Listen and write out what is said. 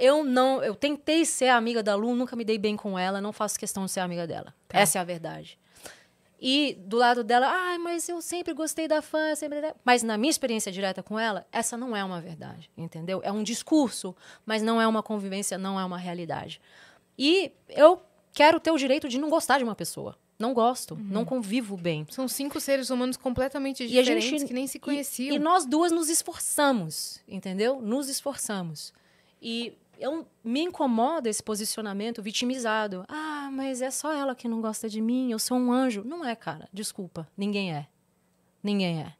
Eu não, eu tentei ser amiga da Lu, nunca me dei bem com ela, não faço questão de ser amiga dela. Tá. Essa é a verdade. E do lado dela, ai, ah, mas eu sempre gostei da fã, sempre... mas na minha experiência direta com ela, essa não é uma verdade, entendeu? É um discurso, mas não é uma convivência, não é uma realidade. E eu quero ter o direito de não gostar de uma pessoa. Não gosto, uhum. não convivo bem. São cinco seres humanos completamente diferentes gente, que nem se conheciam. E, e nós duas nos esforçamos, entendeu? Nos esforçamos. E eu, me incomoda esse posicionamento vitimizado. Ah, mas é só ela que não gosta de mim, eu sou um anjo. Não é, cara. Desculpa. Ninguém é. Ninguém é.